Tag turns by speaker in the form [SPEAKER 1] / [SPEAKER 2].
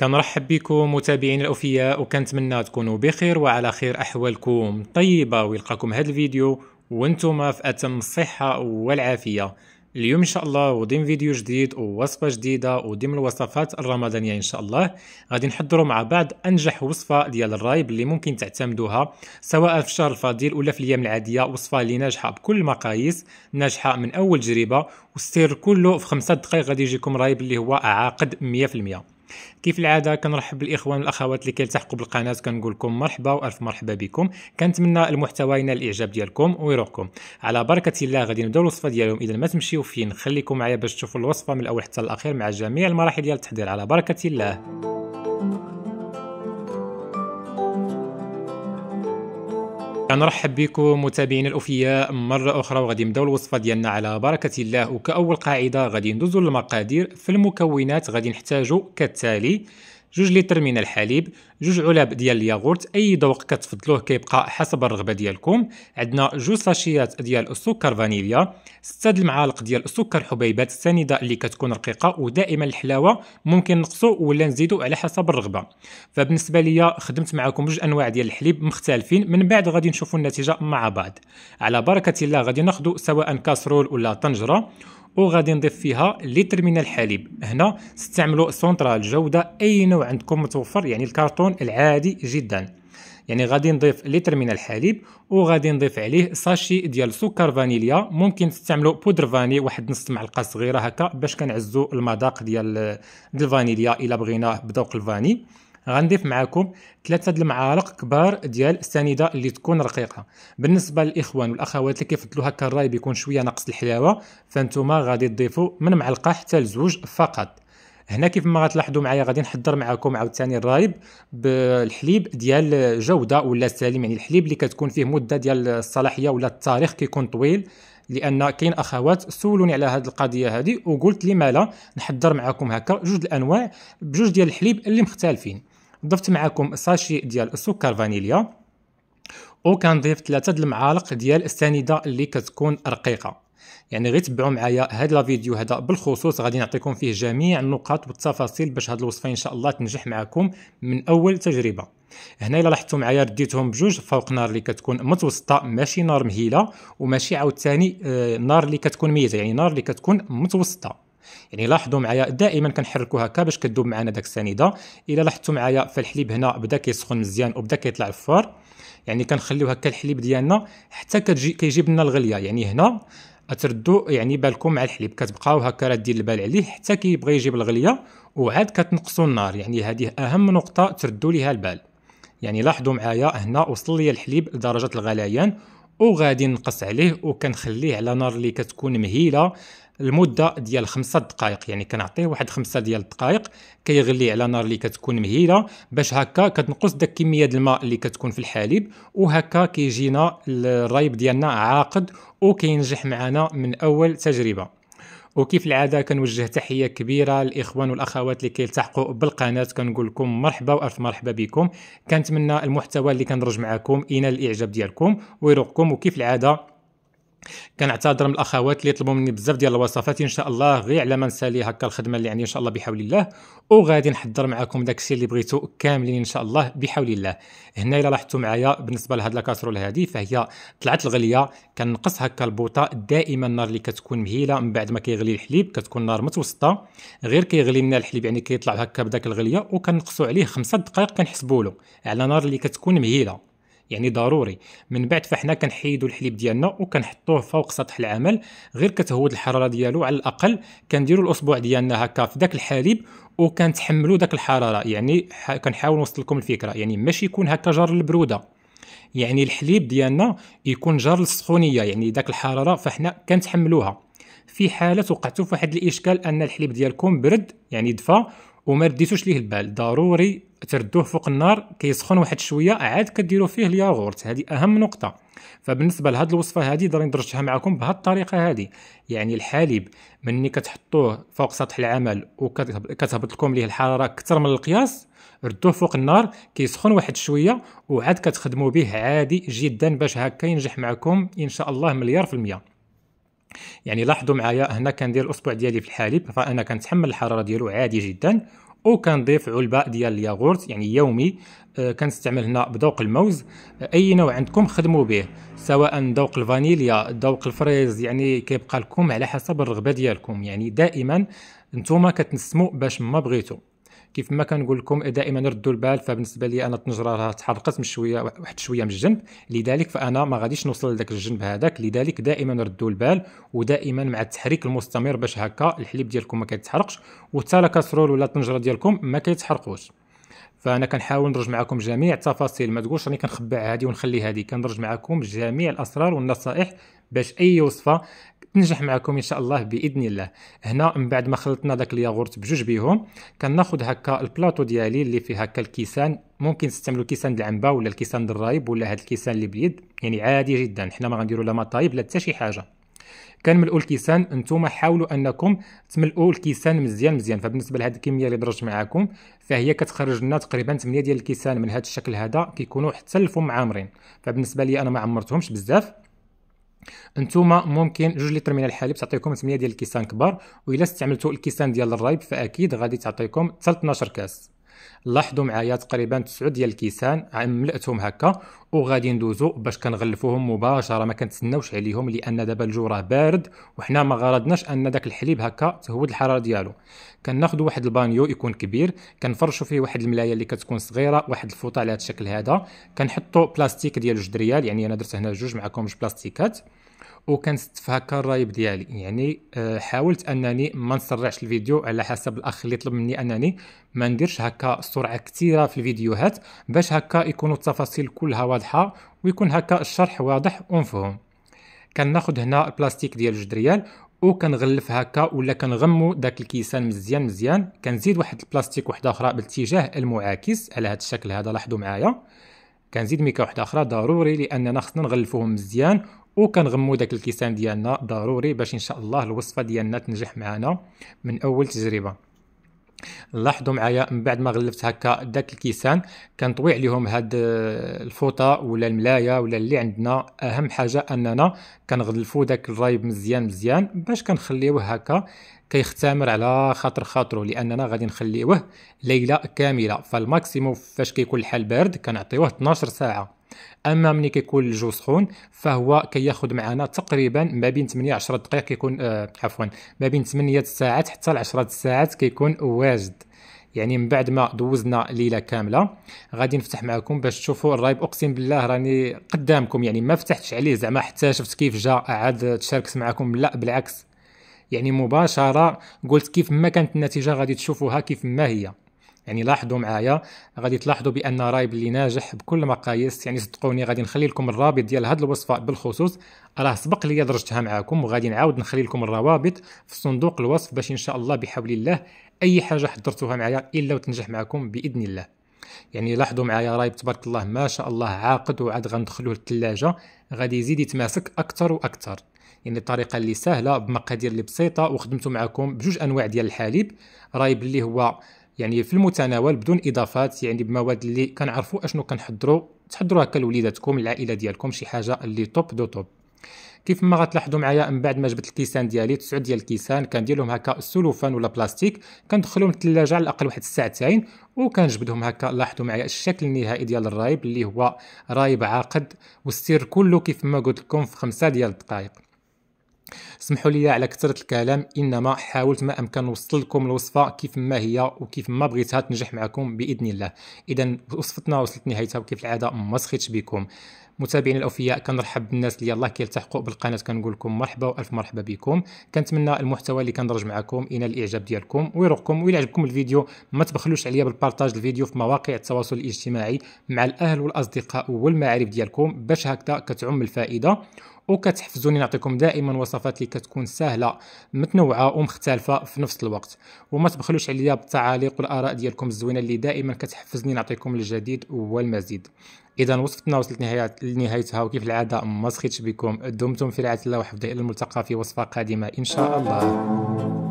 [SPEAKER 1] كنرحب بكم متابعين الأوفياء وكنتمنى تكونوا بخير وعلى خير أحوالكم طيبة ويلقاكم هذا الفيديو وانتم في أتم الصحة والعافية اليوم ان شاء الله وضيم فيديو جديد ووصفه جديده وديم الوصفات الرمضانيه ان شاء الله غادي نحضروا مع بعض انجح وصفه ديال الرايب اللي ممكن تعتمدوها سواء في الشهر الفضيل ولا في الايام العاديه وصفه اللي ناجحه بكل المقاييس ناجحه من اول تجربه والسير كله في خمسة دقائق غادي يجيكم رايب اللي هو عاقد 100% كيف العاده كنرحب بالاخوان والاخوات اللي كيلتحقوا بالقناه كنقول لكم مرحبا والف مرحبا بكم كنتمنى المحتوى ينال الاعجاب ديالكم ويروحكم على بركه الله غادي نبداو الوصفه ديالهم اذا ما تمشيو فين خليكم معايا باش تشوفوا الوصفه من الاول حتى الاخير مع جميع المراحل ديال التحضير على بركه الله نرحب بكم متابعينا الأوفياء مرة أخرى وغادي نبداو الوصفة ديالنا على بركة الله وكأول قاعدة غادي ندوزو للمقادير في المكونات غادي نحتاجو كالتالي جوج لتر من الحليب جوج علب ديال الياغورت اي ذوق كتفضلوه كيبقى حسب الرغبه ديالكم عندنا جوج ساشيات ديال السكر فانيليا سته المعالق ديال السكر حبيبات السنيده اللي كتكون رقيقه ودائما الحلاوه ممكن نقصو ولا نزيدو على حسب الرغبه فبالنسبه ليا خدمت معكم جوج انواع ديال الحليب مختلفين من بعد غادي نشوفوا النتيجه مع بعض على بركه الله غادي ناخذ سواء كاسرول ولا طنجره وغادي نضيف فيها من الحليب هنا استعملوا سنترال جوده اي نوع عندكم متوفر يعني الكرتون العادي جدا يعني غادي نضيف من الحليب وغادي نضيف عليه ساشي ديال سكر فانيليا ممكن تستعملوا بودر فاني واحد نص معلقه صغيره هكا باش كنعزوا المذاق ديال الفانيليا الا بغيناه بذوق الفاني غنضيف معكم ثلاثه د المعالق كبار ديال السنيده اللي تكون رقيقه بالنسبه للاخوان والاخوات اللي كيفضلوا هكا الراي بيكون شويه ناقص الحلاوه فانتوما غادي تضيفوا من معلقه حتى لزوج فقط هنا كيف ما غتلاحظوا معايا غادي نحضر معكم عاوتاني الرايب بالحليب ديال جوده ولا سليم يعني الحليب اللي كتكون فيه مده ديال الصلاحيه ولا التاريخ كيكون طويل لان كاين اخوات سولوني على هذه القضيه هذه وقلت لما لا نحضر معكم هكا جوج الانواع بجوج ديال الحليب اللي مختلفين ضفت معكم ساشي ديال السكر فانيليا كنضيف ثلاثة د المعالق ديال السنيده اللي كتكون رقيقه يعني غير تبعوا معايا هاد لا فيديو هذا بالخصوص غادي نعطيكم فيه جميع النقاط والتفاصيل باش هاد الوصفه ان شاء الله تنجح معكم من اول تجربه هنا الا لاحظتوا معايا رديتهم بجوج فوق نار اللي كتكون متوسطه ماشي نار مهيله وماشي عاوتاني آه، نار اللي كتكون ميته يعني نار اللي كتكون متوسطه يعني لاحظوا معايا دائما كنحركوا هكا باش كدوب معنا داك السنيده الا لاحظتوا معايا فالحليب هنا بدا كيسخن مزيان وبدا كيطلع الفار يعني كنخليو هكا الحليب ديالنا حتى كتجي كيجيب لنا الغليه يعني هنا تردوا يعني بالكم مع الحليب كتبقاو هكا دير البال عليه حتى كيبغي يجيب الغليه وعاد كتنقصوا النار يعني هذه اهم نقطه تردوا ليها البال يعني لاحظوا معايا هنا وصل لي الحليب لدرجه الغليان وغادي نقص عليه وكنخليه على نار اللي كتكون مهيله المده ديال خمسة دقائق يعني كنعطيه واحد خمسة ديال الدقائق كيغلي على نار اللي كتكون مهيله باش هكا كتنقص داك كميه الماء اللي كتكون في الحليب وهكا كيجينا الريب ديالنا عاقد وكينجح معنا من اول تجربه وكيف العاده كنوجه تحيه كبيره للاخوان والاخوات اللي كيلتحقوا بالقناه كنقول لكم مرحبا والف مرحبا بكم كنتمنى المحتوى اللي كنرج معكم ينال الاعجاب ديالكم ويروقكم وكيف العاده كنعتذر من الاخوات اللي طلبوا مني بزاف ديال الوصفات ان شاء الله غير على ما نسالي هكا الخدمه اللي عندي ان شاء الله بحول الله وغادي نحضر معكم داكشي اللي بغيتو كاملين ان شاء الله بحول الله هنا الا لاحظتوا معايا بالنسبه لهاد لاكاسرول هادي فهي طلعت الغليه كنقص هكا البوطه دائما النار اللي كتكون مهيله من بعد ما كيغلي الحليب كتكون نار متوسطه غير كيغلي لنا الحليب يعني كيطلع هكا بداك الغليه وكنقصوا عليه خمسة دقائق كنحسبوا له على نار اللي كتكون مهيله يعني ضروري من بعد فاحنا كنحيدوا الحليب ديالنا وكنحطوه فوق سطح العمل غير كتهود الحراره ديالو على الاقل كنديروا الاصبع ديالنا هكا في داك الحليب وكنتحملوا داك الحراره يعني كنحاول نوصل لكم الفكره يعني ماشي يكون هكا جار البروده يعني الحليب ديالنا يكون جار للسخونيه يعني داك الحراره فاحنا كنتحملوها في حاله وقعتوا في واحد الاشكال ان الحليب ديالكم برد يعني دفا وما رديتوش ليه البال ضروري تردوه فوق النار كيسخن واحد شويه عاد كديروا فيه الياغورت هذه اهم نقطه فبالنسبه لهاد الوصفه هذه ضروري درجتها معكم بهذه الطريقه هذه يعني الحليب مني كتحطوه فوق سطح العمل وكتهبط لكم ليه الحراره اكثر من القياس ردوه فوق النار كيسخن واحد شويه وعاد كتخدموا به عادي جدا باش هكا ينجح معكم ان شاء الله مليار في المئه يعني لاحظوا معايا هنا كندير الاصبع ديالي في الحليب فانا كنتحمل الحراره ديالو عادي جدا وكنضيف علبه ديال الياغورت يعني يومي آه، كنستعمل هنا بذوق الموز آه، اي نوع عندكم خدموا به سواء ذوق الفانيليا ذوق الفريز يعني كيبقى لكم على حسب الرغبه ديالكم يعني دائما نتوما كتنسموا باش ما بغيتو كيف ما كنقول لكم دائما ردوا البال فبالنسبه لي انا الطنجره راه تحرقت من شويه واحد شويه من الجنب لذلك فانا ما غاديش نوصل لذاك الجنب هذاك لذلك دائما ردوا البال ودائما مع التحريك المستمر باش هكا الحليب ديالكم ما كيتحرقش وحتى لا كاسرول ولا الطنجره ديالكم ما كيتحرقوش فانا كنحاول نرجع معكم جميع التفاصيل ما تقولش راني كنخبع هذه ونخلي هذه كنرجع معكم جميع الاسرار والنصائح باش اي وصفه تنجح معكم ان شاء الله باذن الله هنا من بعد ما خلطنا داك الياغورت بجوج بيهم كناخذ هكا البلاطو ديالي اللي فيه هكا الكيسان ممكن تستعملوا كيسان العنبه ولا الكيسان الرايب ولا هاد الكيسان اللي باليد يعني عادي جدا حنا ما غنديروا لا مطايب لا حتى شي حاجه كنملؤوا الكيسان نتوما حاولوا انكم تملؤوا الكيسان مزيان مزيان فبالنسبه لهاد الكميه اللي درجت معاكم فهي كتخرج لنا تقريبا 8 ديال الكيسان من هذا الشكل هذا كيكونوا حتى الفم عامرين فبالنسبه لي انا ما عمرتهمش بزاف نتوما ممكن جوج لتر من الحليب تعطيكم 8 ديال الكيسان كبار و الا استعملتوا الكيسان ديال الرايب فاكيد غادي تعطيكم 13 كاس لاحظوا معايا تقريبا 9 ديال الكيسان ملأتهم هكا وغادي ندوزو باش كنغلفوهم مباشره ما كنتسناوش عليهم لان دابا الجو راه بارد وحنا ما غرضناش ان داك الحليب هكا تهود الحراره ديالو كناخذ واحد البانيو يكون كبير كنفرشوا فيه واحد الملايه اللي كتكون صغيره واحد الفوطه على هذا الشكل هذا كنحطوا بلاستيك ديال جوج دريال يعني انا درت هنا جوج معكم جوج بلاستيكات وكنستف هكا الرايب ديالي يعني آه، حاولت انني ما نسرعش الفيديو على حسب الاخ اللي طلب مني انني ما نديرش هكا سرعه كثيره في الفيديوهات باش هكا يكونوا التفاصيل كلها واضحه ويكون هكا الشرح واضح ومفهوم كناخذ هنا البلاستيك ديال جوج وكنغلف هكا ولا كنغمو داك الكيسان مزيان مزيان كنزيد واحد البلاستيك وحده اخرى بالاتجاه المعاكس على هذا الشكل هذا لاحظوا معايا كنزيد ميكا وحده اخرى ضروري لاننا خصنا نغلفوهم مزيان وكنغمو داك الكيسان ديالنا ضروري باش ان شاء الله الوصفه ديالنا تنجح معنا من اول تجربه لاحظوا معايا من بعد ما غلفت هكا داك الكيسان كنطوي عليهم هاد آه، الفوطه ولا الملايه ولا اللي عندنا اهم حاجه اننا كنغلفوا داك الرايب مزيان مزيان باش كنخليوه هكا كيختمر على خاطر خاطرو لاننا غادي نخليوه ليله كامله فالماكسيموم فاش كيكون الحال بارد كنعطيوه 12 ساعه اما ملي كيكون الجو سخون فهو كياخذ معنا تقريبا ما بين 8 10 دقائق كيكون آه عفوا ما بين 8 ساعات حتى ل 10 ساعات كيكون واجد يعني من بعد ما دوزنا ليله كامله غادي نفتح معكم باش تشوفوا الرايب اقسم بالله راني قدامكم يعني ما فتحتش عليه زعما حتى شفت كيف جا عاد تشاركت معكم لا بالعكس يعني مباشره قلت كيف ما كانت النتيجه غادي تشوفوها كيف ما هي يعني لاحظوا معايا غادي تلاحظوا بان رايب اللي ناجح بكل المقاييس يعني صدقوني غادي نخلي لكم الرابط ديال هذه الوصفه بالخصوص راه سبق لي درجتها معاكم وغادي نعاود نخلي لكم الروابط في صندوق الوصف باش ان شاء الله بحول الله اي حاجه حضرتوها معايا الا وتنجح معكم باذن الله يعني لاحظوا معايا رايب تبارك الله ما شاء الله عاقد وعاد غندخلوه للثلاجه غادي يزيد يتماسك اكثر واكثر يعني الطريقه اللي سهله بمقادير اللي بسيطه وخدمته معكم بجوج انواع ديال الحليب رايب اللي هو يعني في المتناول بدون اضافات يعني بمواد اللي كنعرفوا اشنو كنحضروا هكا لوليداتكم العائله ديالكم شي حاجه اللي توب دو توب كيف ما غتلاحظوا معايا من بعد ما جبت الكيسان ديالي تسع ديال الكيسان كندير لهم هكا سلوفان ولا بلاستيك كندخلهم الثلاجه على الاقل واحد الساعتين وكنجبدهم هكا لاحظوا معايا الشكل النهائي ديال الرايب اللي هو رايب عاقد والسير كله كيف ما قلت لكم في خمسة ديال الدقائق سمحوا لي على كثرة الكلام إنما حاولت ما أمكن نوصل لكم الوصفة كيف ما هي وكيف ما بغيتها تنجح معكم بإذن الله إذا وصفتنا وصلت نهايتها وكيف العادة ما سخيتش بكم متابعينا الاوفياء كنرحب بالناس اللي يلاه كيلتحقوا بالقناه كنقول لكم مرحبا والف مرحبا بكم كنتمنى المحتوى اللي كندرج معكم ينال الاعجاب ديالكم ويرقكم ويلا عجبكم الفيديو ما تبخلوش عليا بالبارطاج الفيديو في مواقع التواصل الاجتماعي مع الاهل والاصدقاء والمعارف ديالكم باش هكذا كتعم الفائده وكتحفزوني نعطيكم دائما وصفات اللي كتكون سهله متنوعه ومختلفه في نفس الوقت وما تبخلوش عليا بالتعاليق والاراء ديالكم الزوينه اللي دائما كتحفزني نعطيكم الجديد والمزيد اذا وصفتنا وصلت نهاية لنهايتها وكيف العاده ما سخيتش بكم دمتم في رعايه الله وحفظه الى الملتقى في وصفه قادمه ان شاء الله